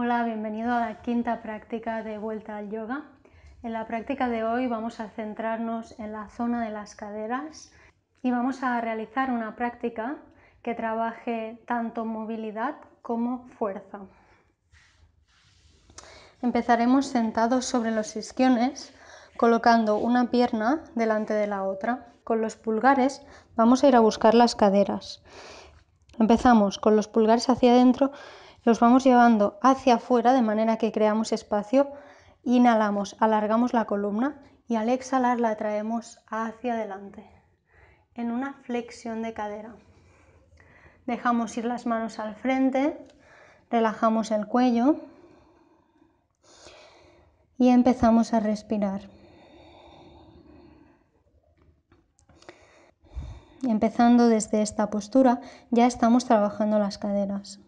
Hola, bienvenido a la quinta práctica de vuelta al yoga. En la práctica de hoy vamos a centrarnos en la zona de las caderas y vamos a realizar una práctica que trabaje tanto movilidad como fuerza. Empezaremos sentados sobre los isquiones, colocando una pierna delante de la otra. Con los pulgares vamos a ir a buscar las caderas. Empezamos con los pulgares hacia adentro los vamos llevando hacia afuera de manera que creamos espacio, inhalamos, alargamos la columna y al exhalar la traemos hacia adelante en una flexión de cadera. Dejamos ir las manos al frente, relajamos el cuello y empezamos a respirar. Empezando desde esta postura ya estamos trabajando las caderas.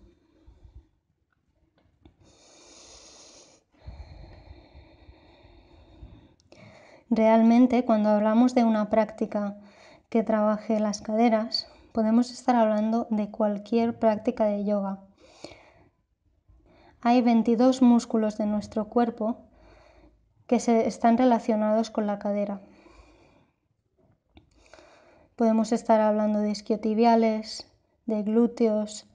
Realmente, cuando hablamos de una práctica que trabaje las caderas, podemos estar hablando de cualquier práctica de yoga. Hay 22 músculos de nuestro cuerpo que se están relacionados con la cadera. Podemos estar hablando de isquiotibiales, de glúteos,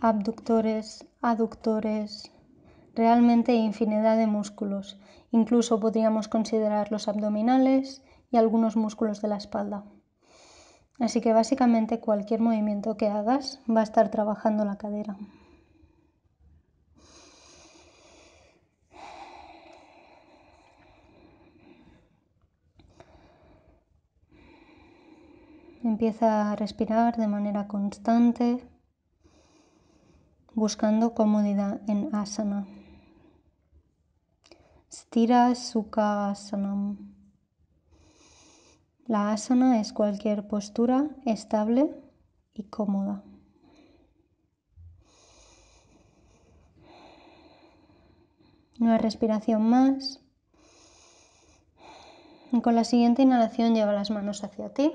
abductores, aductores, realmente infinidad de músculos, incluso podríamos considerar los abdominales y algunos músculos de la espalda. Así que básicamente cualquier movimiento que hagas va a estar trabajando la cadera. Empieza a respirar de manera constante, buscando comodidad en asana. Asana. La asana es cualquier postura estable y cómoda. Una respiración más. con la siguiente inhalación lleva las manos hacia ti,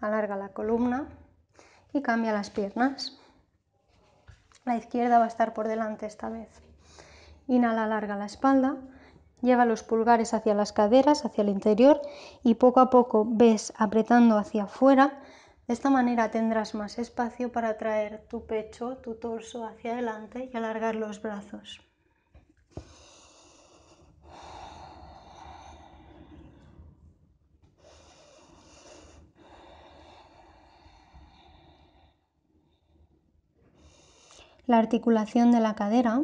alarga la columna y cambia las piernas. La izquierda va a estar por delante esta vez. Inhala, alarga la espalda. Lleva los pulgares hacia las caderas, hacia el interior y poco a poco ves apretando hacia afuera. De esta manera tendrás más espacio para traer tu pecho, tu torso hacia adelante y alargar los brazos. La articulación de la cadera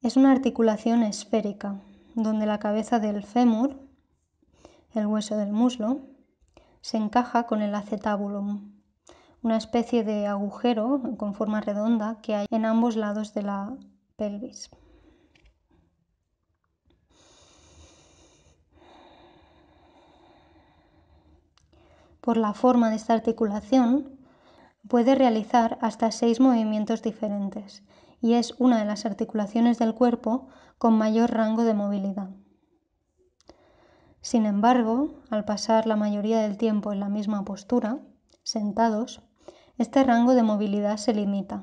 es una articulación esférica, donde la cabeza del fémur, el hueso del muslo, se encaja con el acetábulo, una especie de agujero con forma redonda que hay en ambos lados de la pelvis. Por la forma de esta articulación, puede realizar hasta seis movimientos diferentes y es una de las articulaciones del cuerpo con mayor rango de movilidad. Sin embargo, al pasar la mayoría del tiempo en la misma postura, sentados, este rango de movilidad se limita.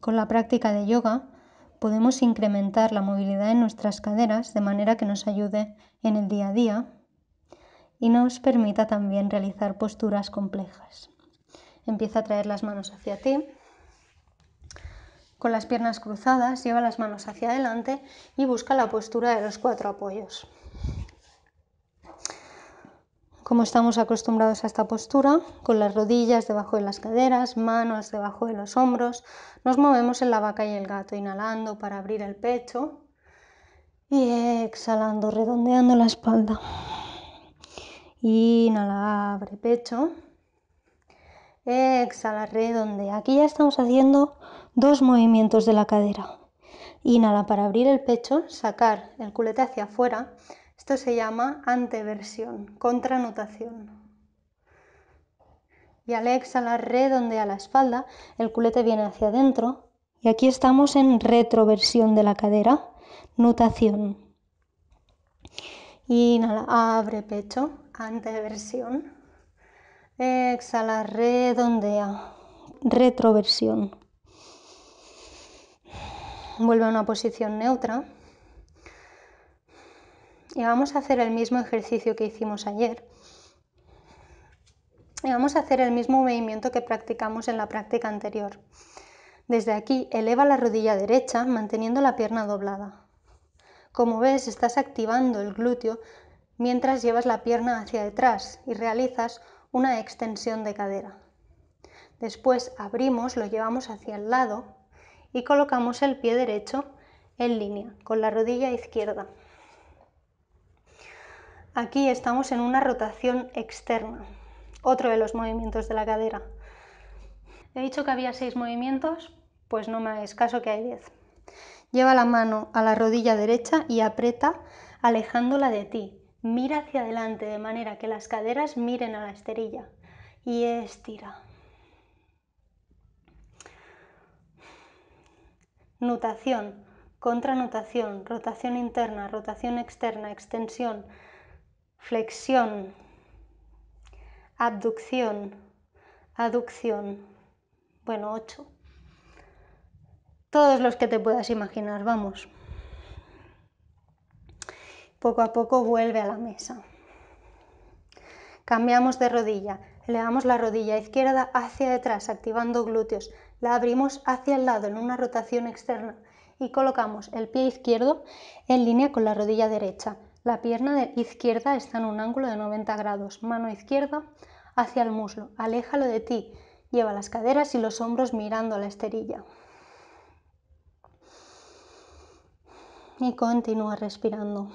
Con la práctica de yoga podemos incrementar la movilidad en nuestras caderas de manera que nos ayude en el día a día y nos permita también realizar posturas complejas. Empieza a traer las manos hacia ti. Con las piernas cruzadas, lleva las manos hacia adelante y busca la postura de los cuatro apoyos. Como estamos acostumbrados a esta postura, con las rodillas debajo de las caderas, manos debajo de los hombros, nos movemos en la vaca y el gato, inhalando para abrir el pecho y exhalando, redondeando la espalda. Inhala, abre pecho. Exhala, redondea. Aquí ya estamos haciendo dos movimientos de la cadera. Inhala para abrir el pecho, sacar el culete hacia afuera. Esto se llama anteversión, contranotación. Y al exhalar, redondea la espalda, el culete viene hacia adentro. Y aquí estamos en retroversión de la cadera, notación Inhala, abre pecho, anteversión. Exhala, redondea. Retroversión. Vuelve a una posición neutra. Y vamos a hacer el mismo ejercicio que hicimos ayer. Y vamos a hacer el mismo movimiento que practicamos en la práctica anterior. Desde aquí eleva la rodilla derecha manteniendo la pierna doblada. Como ves, estás activando el glúteo mientras llevas la pierna hacia detrás y realizas una extensión de cadera. Después abrimos, lo llevamos hacia el lado y colocamos el pie derecho en línea con la rodilla izquierda. Aquí estamos en una rotación externa, otro de los movimientos de la cadera. He dicho que había seis movimientos, pues no me hagáis caso que hay diez. Lleva la mano a la rodilla derecha y aprieta alejándola de ti, Mira hacia adelante de manera que las caderas miren a la esterilla y estira. Nutación, contranutación, rotación interna, rotación externa, extensión, flexión, abducción, aducción. Bueno, 8. Todos los que te puedas imaginar, vamos. Poco a poco vuelve a la mesa. Cambiamos de rodilla. Elevamos la rodilla izquierda hacia detrás, activando glúteos. La abrimos hacia el lado en una rotación externa y colocamos el pie izquierdo en línea con la rodilla derecha. La pierna izquierda está en un ángulo de 90 grados. Mano izquierda hacia el muslo. Aléjalo de ti. Lleva las caderas y los hombros mirando a la esterilla. Y continúa respirando.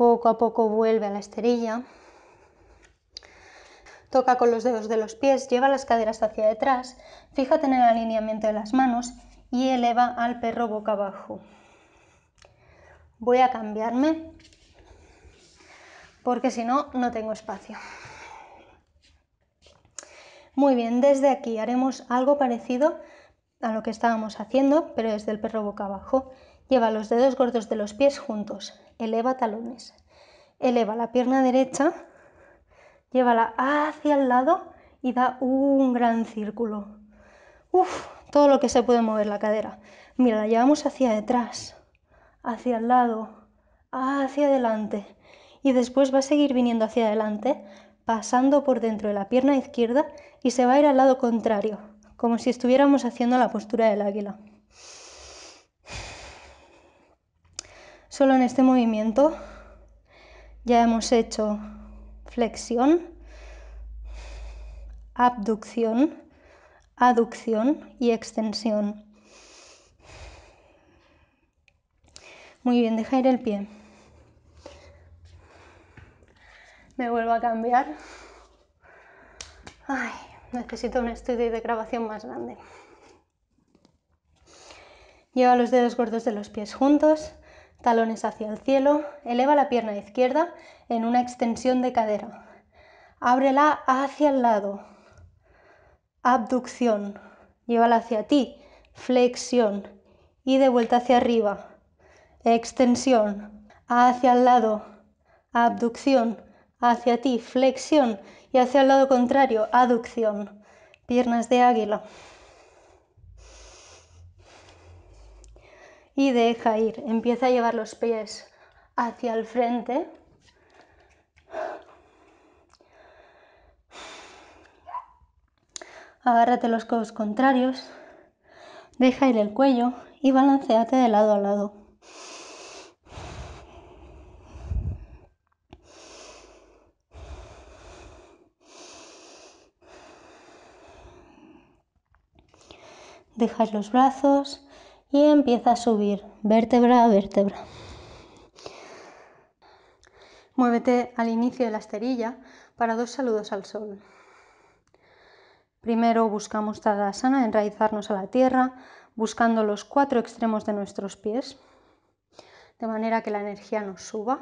Poco a poco vuelve a la esterilla. Toca con los dedos de los pies, lleva las caderas hacia detrás, fíjate en el alineamiento de las manos y eleva al perro boca abajo. Voy a cambiarme porque si no, no tengo espacio. Muy bien, desde aquí haremos algo parecido a lo que estábamos haciendo, pero desde el perro boca abajo. Lleva los dedos gordos de los pies juntos, eleva talones. Eleva la pierna derecha, llévala hacia el lado y da un gran círculo. Uf, todo lo que se puede mover la cadera. Mira, la llevamos hacia detrás, hacia el lado, hacia adelante. Y después va a seguir viniendo hacia adelante, pasando por dentro de la pierna izquierda y se va a ir al lado contrario, como si estuviéramos haciendo la postura del águila. Solo en este movimiento ya hemos hecho flexión, abducción, aducción y extensión. Muy bien, deja ir el pie. Me vuelvo a cambiar. Ay, necesito un estudio de grabación más grande. Lleva los dedos gordos de los pies juntos talones hacia el cielo, eleva la pierna izquierda en una extensión de cadera. Ábrela hacia el lado. Abducción. Llévala hacia ti. Flexión. Y de vuelta hacia arriba. Extensión. Hacia el lado. Abducción. Hacia ti. Flexión. Y hacia el lado contrario. Aducción. Piernas de águila. y deja ir. Empieza a llevar los pies hacia el frente. Agárrate los codos contrarios. Deja ir el cuello y balanceate de lado a lado. Dejas los brazos, y empieza a subir vértebra a vértebra. Muévete al inicio de la esterilla para dos saludos al sol. Primero buscamos Tadasana, enraizarnos a la tierra, buscando los cuatro extremos de nuestros pies, de manera que la energía nos suba.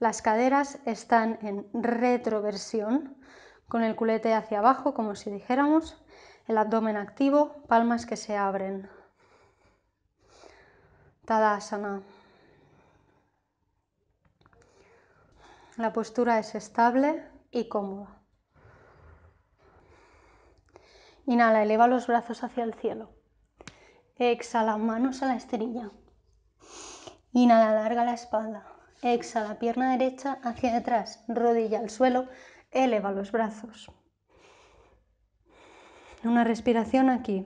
Las caderas están en retroversión, con el culete hacia abajo, como si dijéramos, el abdomen activo, palmas que se abren. Tadasana. La postura es estable y cómoda. Inhala, eleva los brazos hacia el cielo. Exhala, manos a la esterilla. Inhala, larga la espalda. Exhala, pierna derecha hacia atrás, rodilla al suelo, eleva los brazos. Una respiración aquí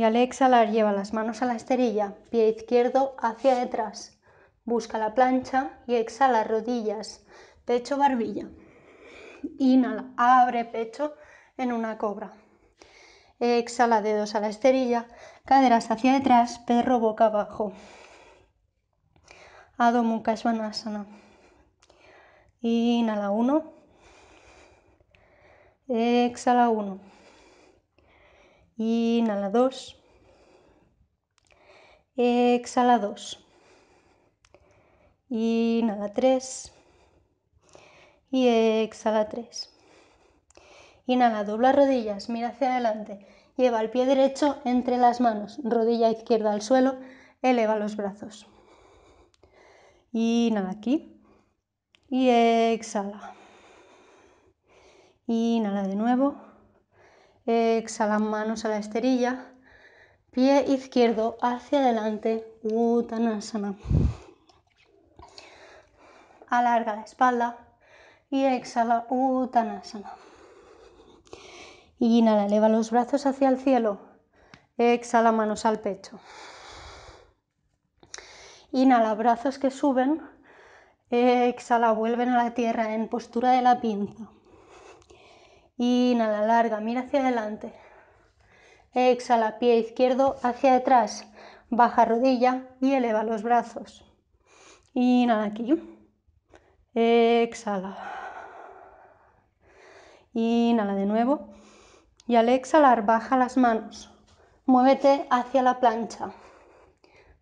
y al exhalar lleva las manos a la esterilla, pie izquierdo hacia detrás. Busca la plancha y exhala rodillas, pecho, barbilla. Inhala, abre pecho en una cobra. Exhala dedos a la esterilla, caderas hacia detrás, perro boca abajo. Adho Mukha Svanasana. Inhala uno. Exhala uno. Inhala 2. Exhala 2. Inhala 3. Y exhala 3. Inhala, dobla rodillas, mira hacia adelante. Lleva el pie derecho entre las manos, rodilla izquierda al suelo, eleva los brazos. Inhala aquí. Y exhala. Inhala de nuevo Exhala, manos a la esterilla, pie izquierdo hacia adelante, Uttanasana. Alarga la espalda y exhala Uttanasana. Inhala, eleva los brazos hacia el cielo. Exhala, manos al pecho. Inhala, brazos que suben. Exhala, vuelven a la tierra en postura de la pinza. Inhala, larga, mira hacia adelante. Exhala, pie izquierdo hacia atrás. Baja rodilla y eleva los brazos. Inhala aquí. Exhala. Inhala de nuevo. Y al exhalar, baja las manos. Muévete hacia la plancha.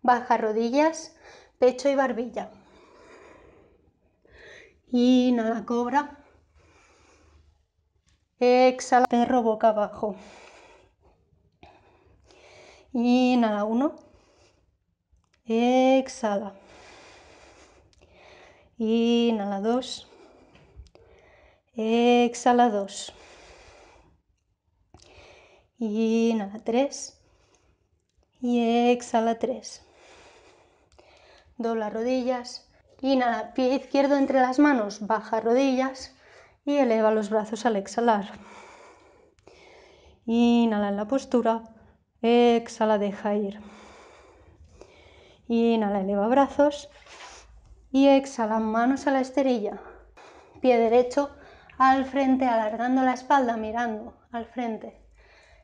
Baja rodillas, pecho y barbilla. Inhala, cobra. Exhala, perro boca abajo. Inhala uno. Exhala. Inhala dos. Exhala dos. Inhala tres. Y exhala tres. Dobla rodillas. Inhala, pie izquierdo entre las manos, baja rodillas y eleva los brazos al exhalar. Inhala en la postura, exhala, deja ir. Inhala, eleva brazos y exhala, manos a la esterilla. Pie derecho al frente, alargando la espalda, mirando al frente.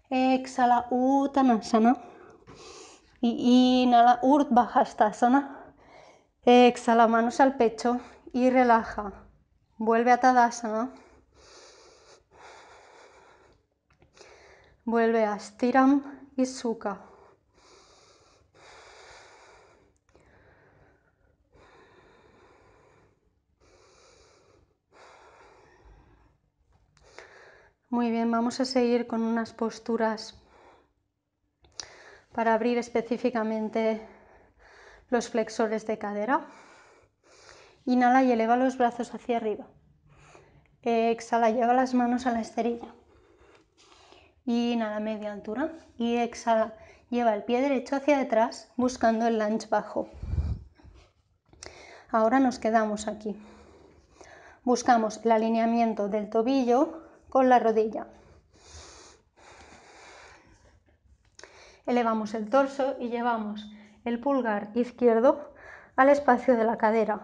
Exhala, Uttanasana. Y inhala, sana. Exhala, manos al pecho y relaja. Vuelve a Tadasana. Vuelve a Stiram y Sukha. Muy bien, vamos a seguir con unas posturas para abrir específicamente los flexores de cadera. Inhala y eleva los brazos hacia arriba. Exhala, lleva las manos a la esterilla. Inhala media altura y exhala. Lleva el pie derecho hacia detrás buscando el lunge bajo. Ahora nos quedamos aquí. Buscamos el alineamiento del tobillo con la rodilla. Elevamos el torso y llevamos el pulgar izquierdo al espacio de la cadera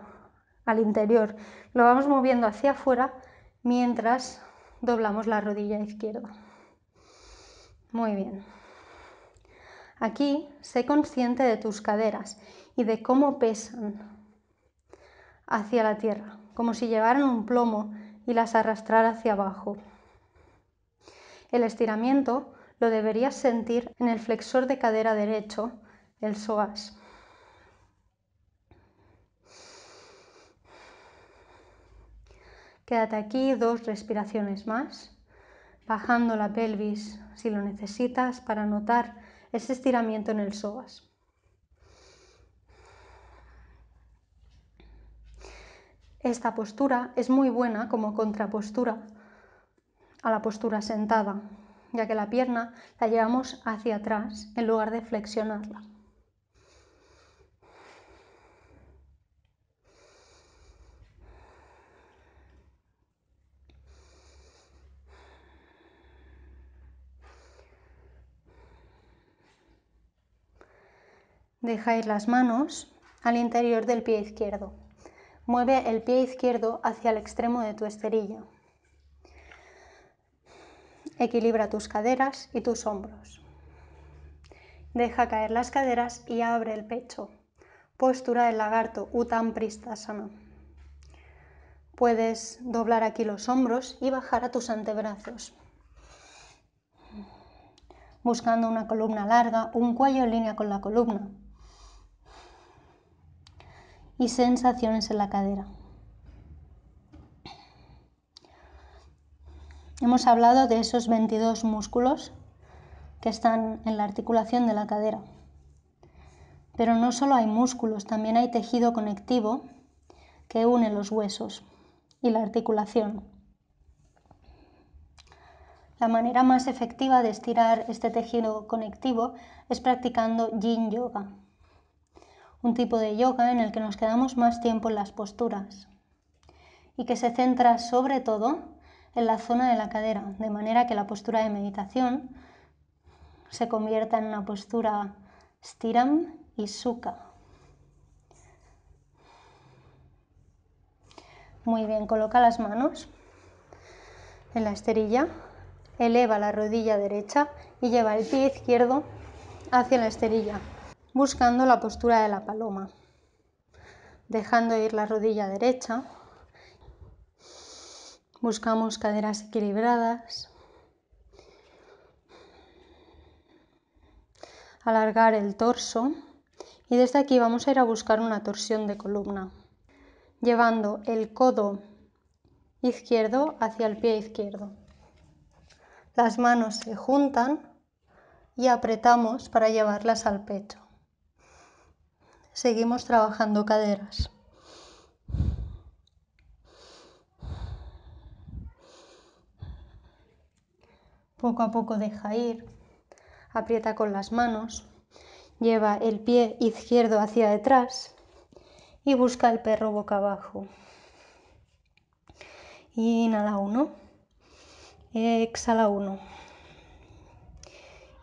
al interior. Lo vamos moviendo hacia afuera mientras doblamos la rodilla izquierda. Muy bien. Aquí sé consciente de tus caderas y de cómo pesan hacia la tierra, como si llevaran un plomo y las arrastrara hacia abajo. El estiramiento lo deberías sentir en el flexor de cadera derecho, el psoas. Quédate aquí dos respiraciones más, bajando la pelvis si lo necesitas para notar ese estiramiento en el psoas. Esta postura es muy buena como contrapostura a la postura sentada, ya que la pierna la llevamos hacia atrás en lugar de flexionarla. Dejáis las manos al interior del pie izquierdo. Mueve el pie izquierdo hacia el extremo de tu esterilla. Equilibra tus caderas y tus hombros. Deja caer las caderas y abre el pecho. Postura del lagarto után Pristasana. Puedes doblar aquí los hombros y bajar a tus antebrazos. Buscando una columna larga, un cuello en línea con la columna y sensaciones en la cadera. Hemos hablado de esos 22 músculos que están en la articulación de la cadera. Pero no solo hay músculos, también hay tejido conectivo que une los huesos y la articulación. La manera más efectiva de estirar este tejido conectivo es practicando yin yoga un tipo de yoga en el que nos quedamos más tiempo en las posturas y que se centra sobre todo en la zona de la cadera, de manera que la postura de meditación se convierta en una postura stiram y suka. Muy bien, coloca las manos en la esterilla, eleva la rodilla derecha y lleva el pie izquierdo hacia la esterilla buscando la postura de la paloma, dejando ir la rodilla derecha. Buscamos caderas equilibradas. Alargar el torso y desde aquí vamos a ir a buscar una torsión de columna, llevando el codo izquierdo hacia el pie izquierdo. Las manos se juntan y apretamos para llevarlas al pecho. Seguimos trabajando caderas. Poco a poco deja ir, aprieta con las manos, lleva el pie izquierdo hacia detrás y busca el perro boca abajo. Inhala uno, exhala uno.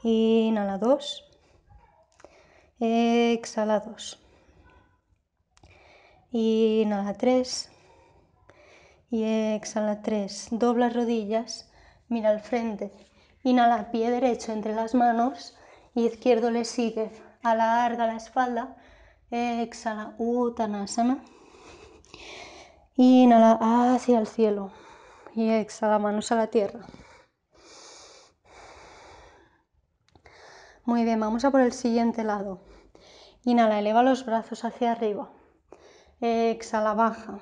Inhala dos, Exhala 2. Inhala tres Y exhala tres Dobla rodillas, mira al frente. Inhala pie derecho entre las manos y izquierdo le sigue. Alarga la espalda. Exhala utanasana, Inhala hacia el cielo y exhala manos a la tierra. Muy bien, vamos a por el siguiente lado. Inhala, eleva los brazos hacia arriba. Exhala, baja.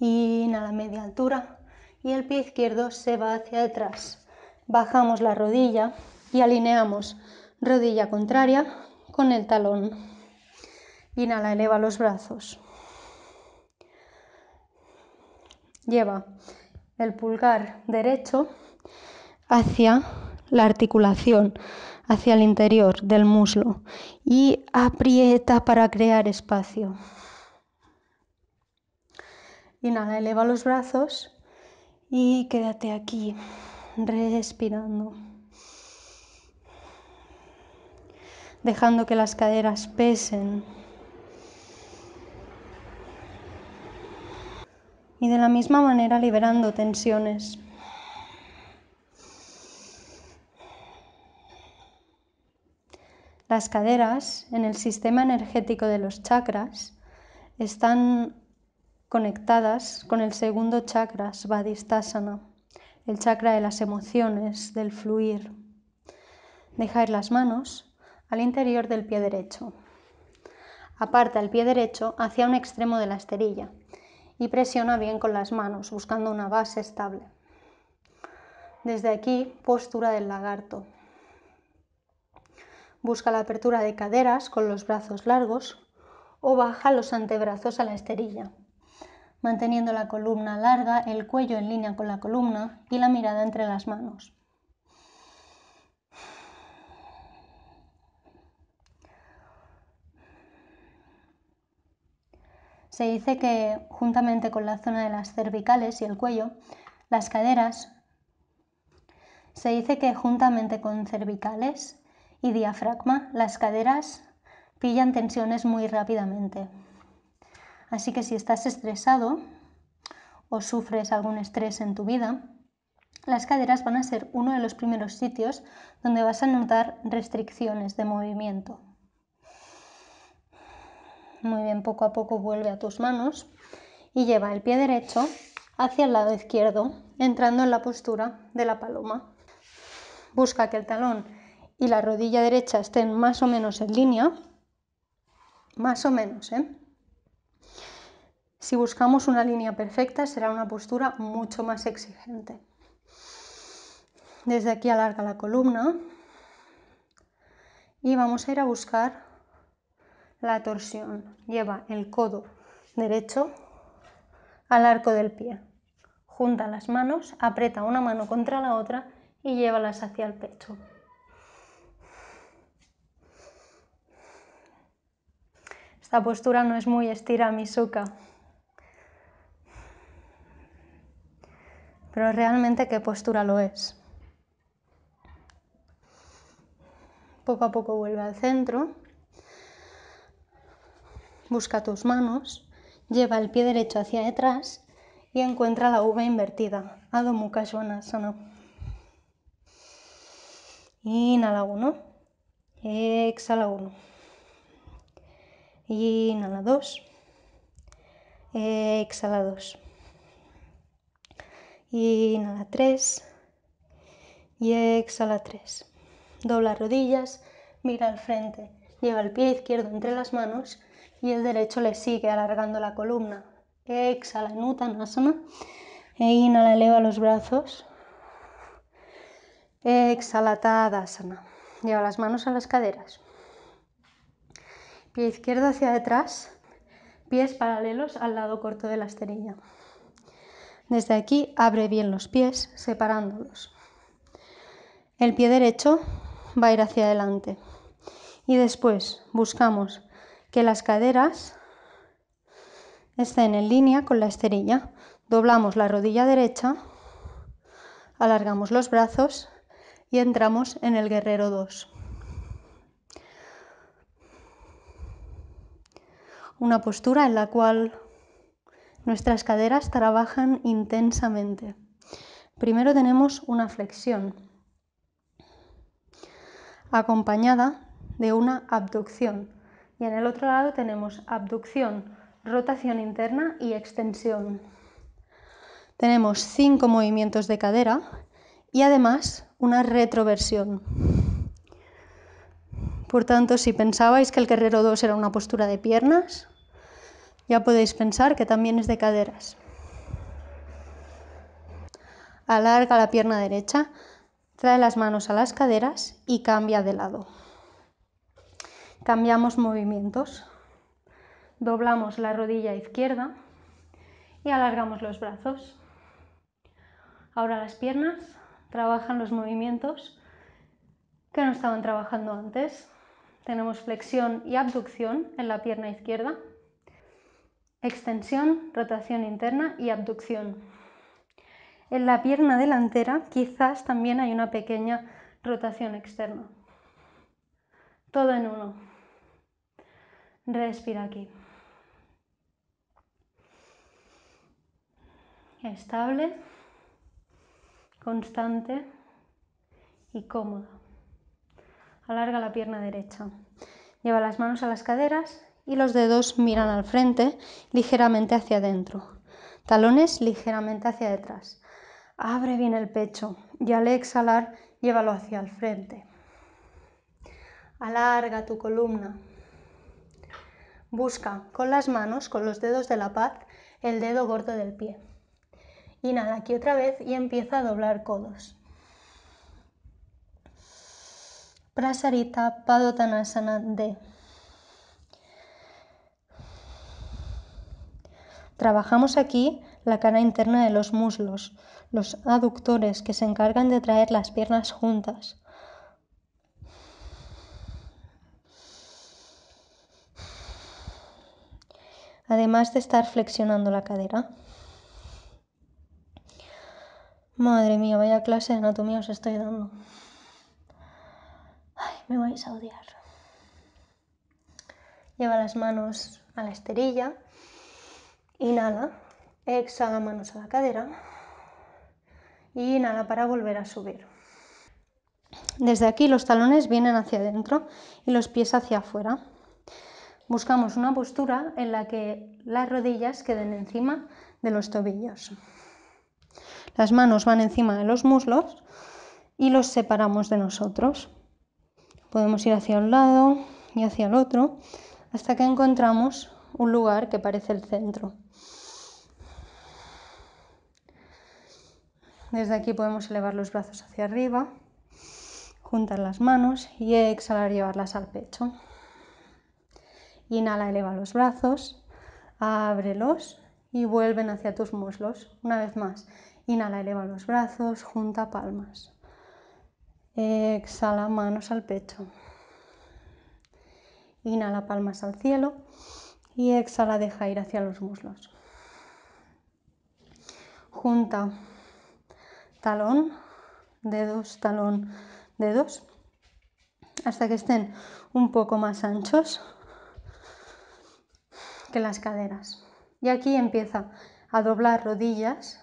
Inhala, media altura. Y el pie izquierdo se va hacia atrás. Bajamos la rodilla y alineamos rodilla contraria con el talón. Inhala, eleva los brazos. Lleva el pulgar derecho hacia la articulación hacia el interior del muslo y aprieta para crear espacio. Inhala, eleva los brazos y quédate aquí respirando. Dejando que las caderas pesen. Y de la misma manera liberando tensiones. Las caderas en el sistema energético de los chakras están conectadas con el segundo chakra, Svadhisthasana, el chakra de las emociones, del fluir. ir las manos al interior del pie derecho. Aparta el pie derecho hacia un extremo de la esterilla y presiona bien con las manos, buscando una base estable. Desde aquí, postura del lagarto. Busca la apertura de caderas con los brazos largos o baja los antebrazos a la esterilla, manteniendo la columna larga, el cuello en línea con la columna y la mirada entre las manos. Se dice que, juntamente con la zona de las cervicales y el cuello, las caderas, se dice que juntamente con cervicales y diafragma, las caderas pillan tensiones muy rápidamente. Así que si estás estresado o sufres algún estrés en tu vida, las caderas van a ser uno de los primeros sitios donde vas a notar restricciones de movimiento. Muy bien, poco a poco vuelve a tus manos y lleva el pie derecho hacia el lado izquierdo, entrando en la postura de la paloma. Busca que el talón y la rodilla derecha estén más o menos en línea, más o menos, ¿eh? Si buscamos una línea perfecta será una postura mucho más exigente. Desde aquí alarga la columna y vamos a ir a buscar la torsión. Lleva el codo derecho al arco del pie. Junta las manos, aprieta una mano contra la otra y llévalas hacia el pecho. Esta postura no es muy estira misuka. Pero realmente, ¿qué postura lo es? Poco a poco vuelve al centro. Busca tus manos. Lleva el pie derecho hacia detrás y encuentra la V invertida. Adho Mukha Svanasana. Inhala uno. Exhala uno inhala dos. Eh, exhala dos. inhala tres. Y exhala tres. Dobla rodillas, mira al frente. Lleva el pie izquierdo entre las manos y el derecho le sigue alargando la columna. Exhala en E inhala, eleva los brazos. Exhala Tadasana. Lleva las manos a las caderas. Pie izquierdo hacia detrás, pies paralelos al lado corto de la esterilla. Desde aquí abre bien los pies, separándolos. El pie derecho va a ir hacia adelante. Y después buscamos que las caderas estén en línea con la esterilla. Doblamos la rodilla derecha, alargamos los brazos y entramos en el guerrero 2. una postura en la cual nuestras caderas trabajan intensamente. Primero tenemos una flexión acompañada de una abducción y en el otro lado tenemos abducción, rotación interna y extensión. Tenemos cinco movimientos de cadera y además una retroversión. Por tanto, si pensabais que el guerrero 2 era una postura de piernas, ya podéis pensar que también es de caderas. Alarga la pierna derecha, trae las manos a las caderas y cambia de lado. Cambiamos movimientos. Doblamos la rodilla izquierda y alargamos los brazos. Ahora las piernas trabajan los movimientos que no estaban trabajando antes. Tenemos flexión y abducción en la pierna izquierda extensión, rotación interna y abducción. En la pierna delantera quizás también hay una pequeña rotación externa. Todo en uno. Respira aquí. Estable, constante y cómoda. Alarga la pierna derecha. Lleva las manos a las caderas, y los dedos miran al frente, ligeramente hacia adentro. Talones ligeramente hacia detrás. Abre bien el pecho y al exhalar, llévalo hacia el frente. Alarga tu columna. Busca con las manos, con los dedos de la paz, el dedo gordo del pie. Inhala aquí otra vez y empieza a doblar codos. Prasarita Padotanasana de. Trabajamos aquí la cara interna de los muslos, los aductores que se encargan de traer las piernas juntas. Además de estar flexionando la cadera. Madre mía, vaya clase de anatomía os estoy dando. Ay, me vais a odiar. Lleva las manos a la esterilla Inhala, exhala manos a la cadera. Y inhala para volver a subir. Desde aquí los talones vienen hacia adentro y los pies hacia afuera. Buscamos una postura en la que las rodillas queden encima de los tobillos. Las manos van encima de los muslos y los separamos de nosotros. Podemos ir hacia un lado y hacia el otro hasta que encontramos un lugar que parece el centro. Desde aquí podemos elevar los brazos hacia arriba, juntar las manos y exhalar llevarlas al pecho. Inhala, eleva los brazos, ábrelos y vuelven hacia tus muslos. Una vez más, inhala, eleva los brazos, junta palmas. Exhala, manos al pecho. Inhala, palmas al cielo y exhala, deja ir hacia los muslos. Junta talón, dedos, talón, dedos, hasta que estén un poco más anchos que las caderas. Y aquí empieza a doblar rodillas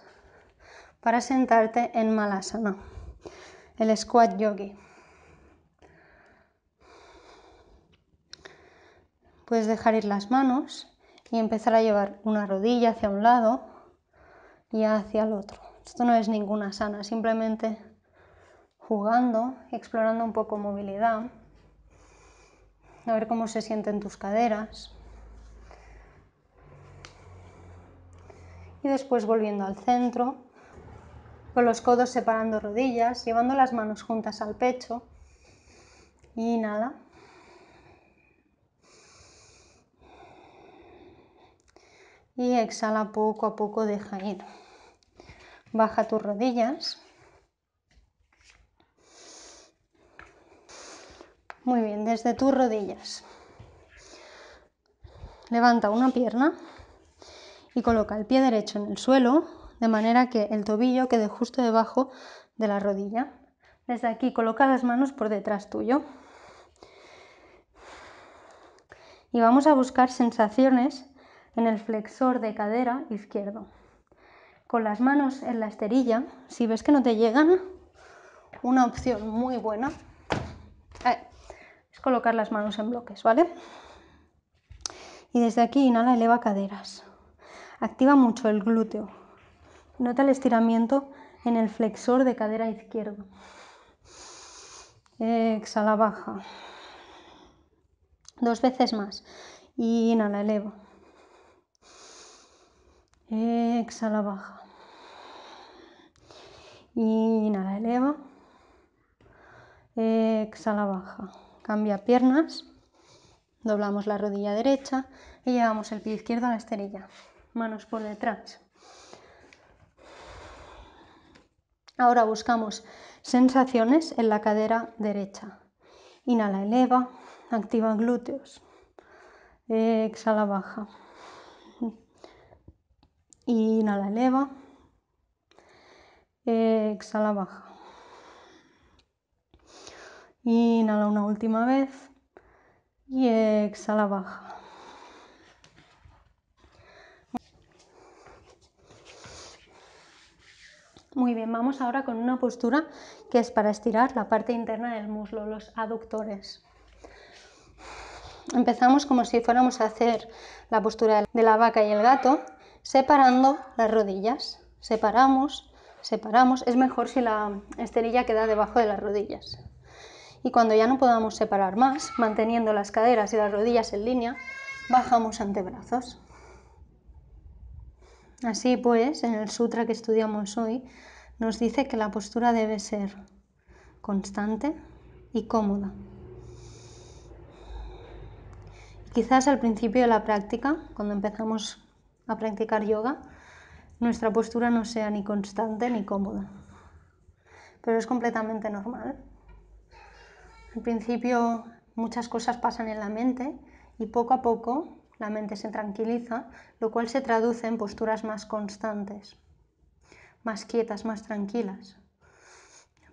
para sentarte en malasana, el squat yogi. Puedes dejar ir las manos y empezar a llevar una rodilla hacia un lado y hacia el otro. Esto no es ninguna sana, simplemente jugando, explorando un poco movilidad, a ver cómo se sienten tus caderas. Y después volviendo al centro, con los codos separando rodillas, llevando las manos juntas al pecho. inhala. Y exhala poco a poco, deja ir. Baja tus rodillas. Muy bien, desde tus rodillas. Levanta una pierna y coloca el pie derecho en el suelo, de manera que el tobillo quede justo debajo de la rodilla. Desde aquí coloca las manos por detrás tuyo. Y vamos a buscar sensaciones en el flexor de cadera izquierdo con las manos en la esterilla, si ves que no te llegan, una opción muy buena eh, es colocar las manos en bloques, ¿vale? Y desde aquí inhala, eleva caderas. Activa mucho el glúteo. Nota el estiramiento en el flexor de cadera izquierdo. Exhala, baja. Dos veces más. Inhala, eleva. Exhala, baja. Inhala, eleva. Eh, exhala, baja. Cambia piernas. Doblamos la rodilla derecha y llevamos el pie izquierdo a la esterilla. Manos por detrás. Ahora buscamos sensaciones en la cadera derecha. Inhala, eleva. Activa glúteos. Eh, exhala, baja. Inhala, eleva exhala baja. Inhala una última vez y exhala baja. Muy bien, vamos ahora con una postura que es para estirar la parte interna del muslo, los aductores. Empezamos como si fuéramos a hacer la postura de la vaca y el gato, separando las rodillas. Separamos separamos, es mejor si la esterilla queda debajo de las rodillas. Y cuando ya no podamos separar más, manteniendo las caderas y las rodillas en línea, bajamos antebrazos. Así pues, en el sutra que estudiamos hoy, nos dice que la postura debe ser constante y cómoda. Quizás al principio de la práctica, cuando empezamos a practicar yoga, nuestra postura no sea ni constante ni cómoda. Pero es completamente normal. Al principio muchas cosas pasan en la mente y poco a poco la mente se tranquiliza, lo cual se traduce en posturas más constantes, más quietas, más tranquilas.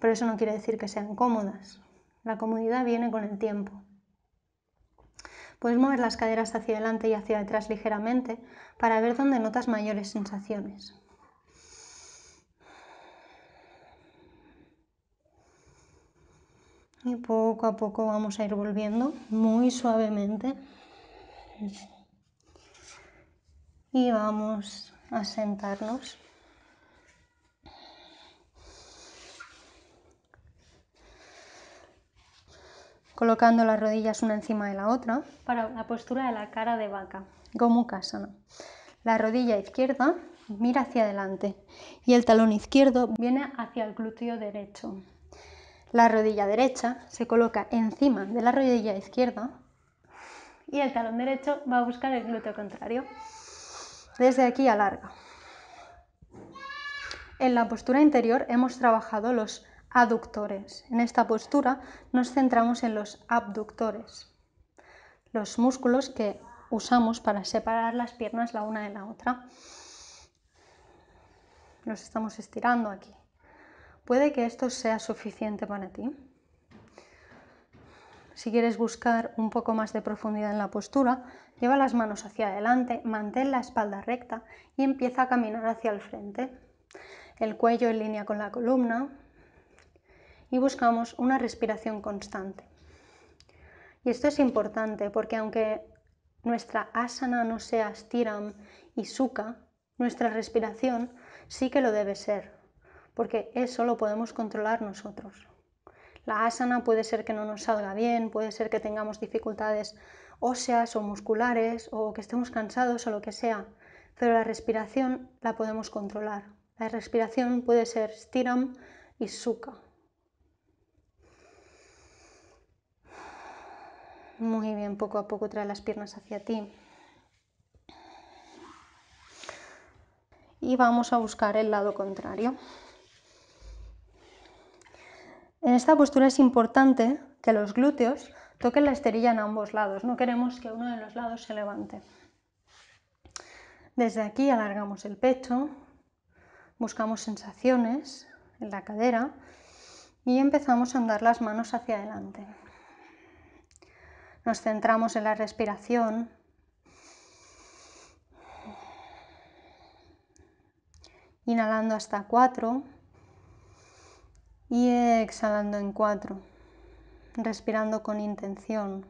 Pero eso no quiere decir que sean cómodas. La comodidad viene con el tiempo. Puedes mover las caderas hacia adelante y hacia atrás ligeramente para ver dónde notas mayores sensaciones. Y poco a poco vamos a ir volviendo muy suavemente. Y vamos a sentarnos. colocando las rodillas una encima de la otra. Para la postura de la cara de vaca. Gomukasana. La rodilla izquierda mira hacia adelante y el talón izquierdo viene hacia el glúteo derecho. La rodilla derecha se coloca encima de la rodilla izquierda y el talón derecho va a buscar el glúteo contrario. Desde aquí alarga. En la postura interior hemos trabajado los aductores. En esta postura nos centramos en los abductores, los músculos que usamos para separar las piernas la una de la otra. Los estamos estirando aquí. Puede que esto sea suficiente para ti. Si quieres buscar un poco más de profundidad en la postura, lleva las manos hacia adelante, mantén la espalda recta y empieza a caminar hacia el frente. El cuello en línea con la columna, y buscamos una respiración constante. Y esto es importante porque aunque nuestra asana no sea stiram y sukha, nuestra respiración sí que lo debe ser, porque eso lo podemos controlar nosotros. La asana puede ser que no nos salga bien, puede ser que tengamos dificultades óseas o musculares o que estemos cansados o lo que sea, pero la respiración la podemos controlar. La respiración puede ser stiram y sukha. Muy bien, poco a poco trae las piernas hacia ti. Y vamos a buscar el lado contrario. En esta postura es importante que los glúteos toquen la esterilla en ambos lados. No queremos que uno de los lados se levante. Desde aquí alargamos el pecho, buscamos sensaciones en la cadera y empezamos a andar las manos hacia adelante. Nos centramos en la respiración. Inhalando hasta 4 y exhalando en 4, respirando con intención.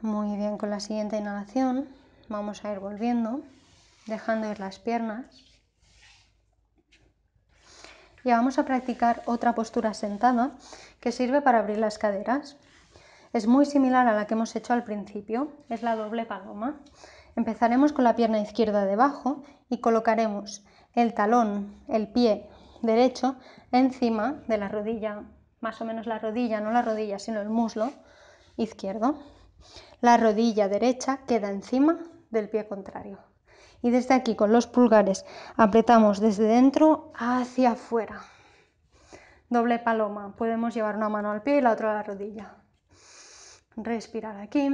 Muy bien, con la siguiente inhalación vamos a ir volviendo, dejando ir las piernas. Y vamos a practicar otra postura sentada que sirve para abrir las caderas. Es muy similar a la que hemos hecho al principio, es la doble paloma. Empezaremos con la pierna izquierda debajo y colocaremos el talón, el pie derecho encima de la rodilla, más o menos la rodilla, no la rodilla, sino el muslo izquierdo. La rodilla derecha queda encima del pie contrario y desde aquí con los pulgares apretamos desde dentro hacia afuera. Doble paloma. Podemos llevar una mano al pie y la otra a la rodilla. Respirar aquí.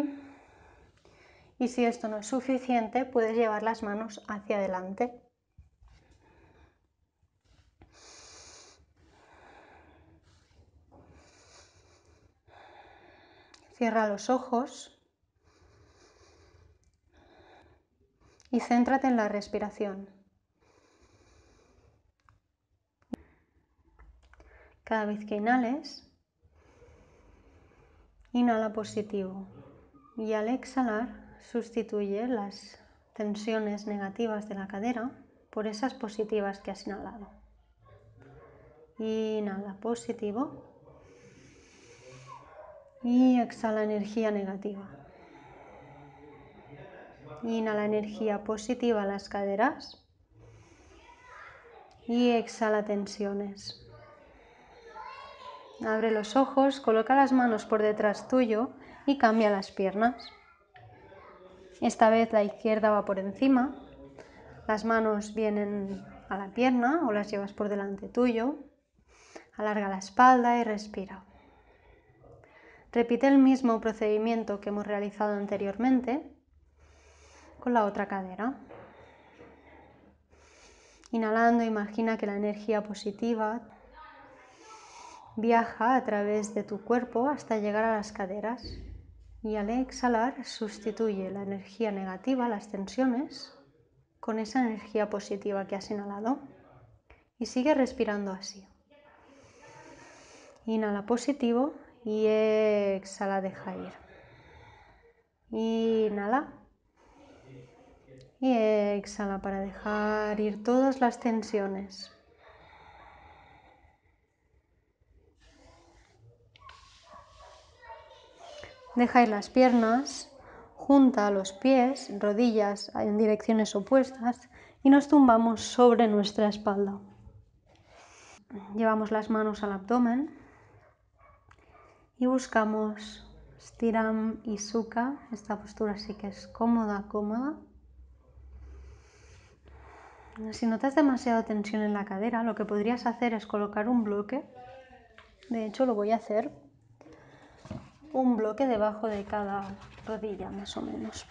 Y si esto no es suficiente, puedes llevar las manos hacia adelante. Cierra los ojos y céntrate en la respiración. Cada vez que inhales, inhala positivo y al exhalar sustituye las tensiones negativas de la cadera por esas positivas que has inhalado. Inhala positivo y exhala energía negativa. Inhala energía positiva a las caderas y exhala tensiones. Abre los ojos, coloca las manos por detrás tuyo y cambia las piernas. Esta vez la izquierda va por encima, las manos vienen a la pierna o las llevas por delante tuyo. Alarga la espalda y respira. Repite el mismo procedimiento que hemos realizado anteriormente, con la otra cadera. Inhalando, imagina que la energía positiva viaja a través de tu cuerpo hasta llegar a las caderas. Y al exhalar, sustituye la energía negativa, las tensiones, con esa energía positiva que has inhalado. Y sigue respirando así. Inhala positivo y exhala, deja ir. Inhala y exhala para dejar ir todas las tensiones. ir las piernas, junta los pies, rodillas en direcciones opuestas y nos tumbamos sobre nuestra espalda. Llevamos las manos al abdomen y buscamos Stiram y Sukha. Esta postura sí que es cómoda, cómoda. Si notas demasiada tensión en la cadera, lo que podrías hacer es colocar un bloque. De hecho, lo voy a hacer un bloque debajo de cada rodilla, más o menos.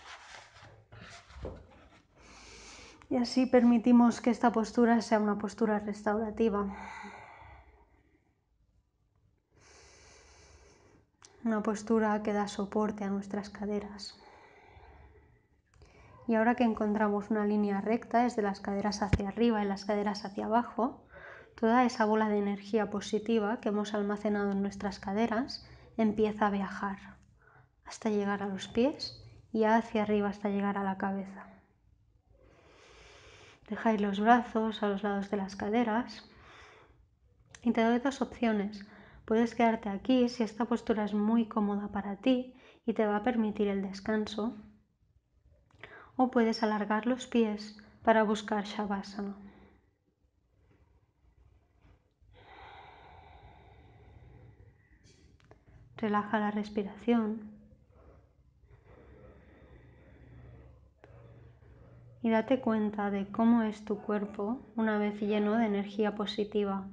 Y así permitimos que esta postura sea una postura restaurativa. Una postura que da soporte a nuestras caderas. Y ahora que encontramos una línea recta desde las caderas hacia arriba y las caderas hacia abajo, toda esa bola de energía positiva que hemos almacenado en nuestras caderas empieza a viajar hasta llegar a los pies y hacia arriba hasta llegar a la cabeza. Dejáis los brazos a los lados de las caderas y te doy dos opciones. Puedes quedarte aquí si esta postura es muy cómoda para ti y te va a permitir el descanso o puedes alargar los pies para buscar Shavasana. Relaja la respiración y date cuenta de cómo es tu cuerpo una vez lleno de energía positiva.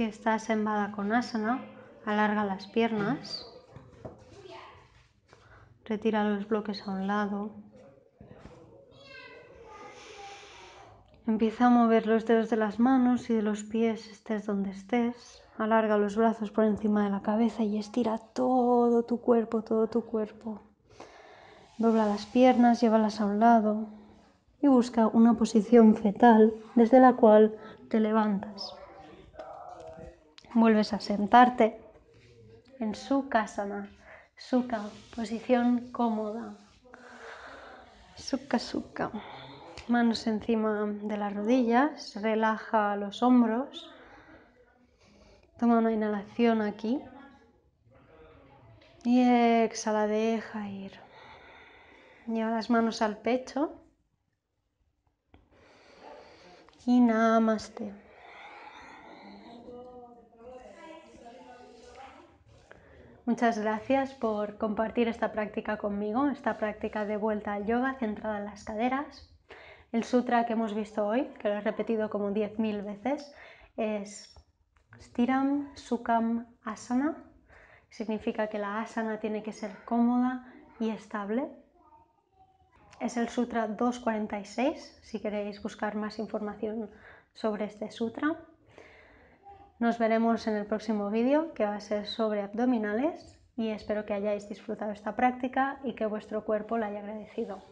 Si estás en asana, alarga las piernas. Retira los bloques a un lado. Empieza a mover los dedos de las manos y de los pies, estés donde estés. Alarga los brazos por encima de la cabeza y estira todo tu cuerpo, todo tu cuerpo. Dobla las piernas, llévalas a un lado y busca una posición fetal desde la cual te levantas. Vuelves a sentarte en su Sukhasana. suka, posición cómoda. su suka, Manos encima de las rodillas, relaja los hombros. Toma una inhalación aquí. Y exhala, deja ir. Lleva las manos al pecho. Y namaste. Muchas gracias por compartir esta práctica conmigo, esta práctica de vuelta al yoga centrada en las caderas. El sutra que hemos visto hoy, que lo he repetido como 10.000 veces, es Stiram Sukham Asana. Significa que la asana tiene que ser cómoda y estable. Es el Sutra 246, si queréis buscar más información sobre este sutra. Nos veremos en el próximo vídeo que va a ser sobre abdominales y espero que hayáis disfrutado esta práctica y que vuestro cuerpo la haya agradecido.